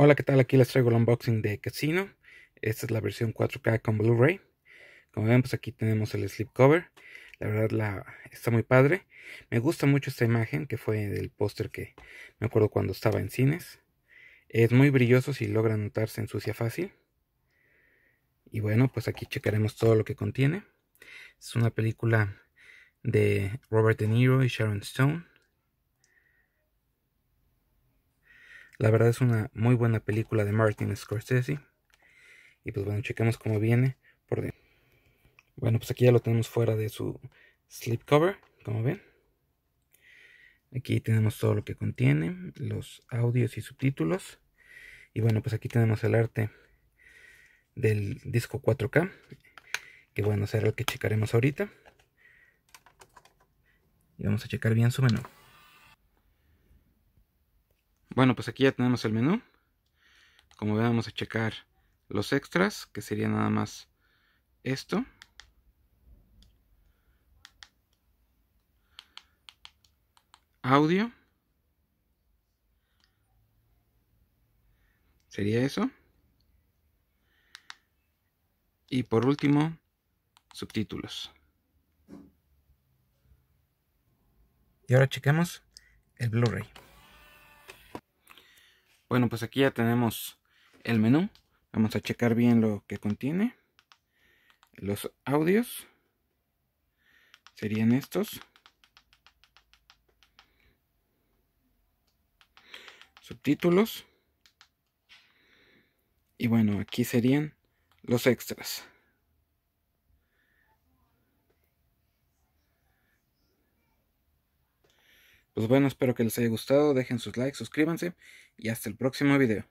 Hola, ¿qué tal? Aquí les traigo el unboxing de Casino. Esta es la versión 4K con Blu-ray. Como ven, pues aquí tenemos el slipcover. La verdad la, está muy padre. Me gusta mucho esta imagen que fue del póster que me acuerdo cuando estaba en cines. Es muy brilloso si logra notarse en sucia fácil. Y bueno, pues aquí checaremos todo lo que contiene. Es una película de Robert De Niro y Sharon Stone. La verdad es una muy buena película de Martin Scorsese. Y pues bueno, chequemos cómo viene. Por dentro. Bueno, pues aquí ya lo tenemos fuera de su slipcover cover, como ven. Aquí tenemos todo lo que contiene, los audios y subtítulos. Y bueno, pues aquí tenemos el arte del disco 4K, que bueno, será el que checaremos ahorita. Y vamos a checar bien su menú. Bueno, pues aquí ya tenemos el menú. Como vean, vamos a checar los extras, que sería nada más esto. Audio. Sería eso. Y por último, subtítulos. Y ahora chequemos el Blu-ray. Bueno, pues aquí ya tenemos el menú. Vamos a checar bien lo que contiene. Los audios. Serían estos. Subtítulos. Y bueno, aquí serían los extras. Pues bueno, espero que les haya gustado, dejen sus likes, suscríbanse y hasta el próximo video.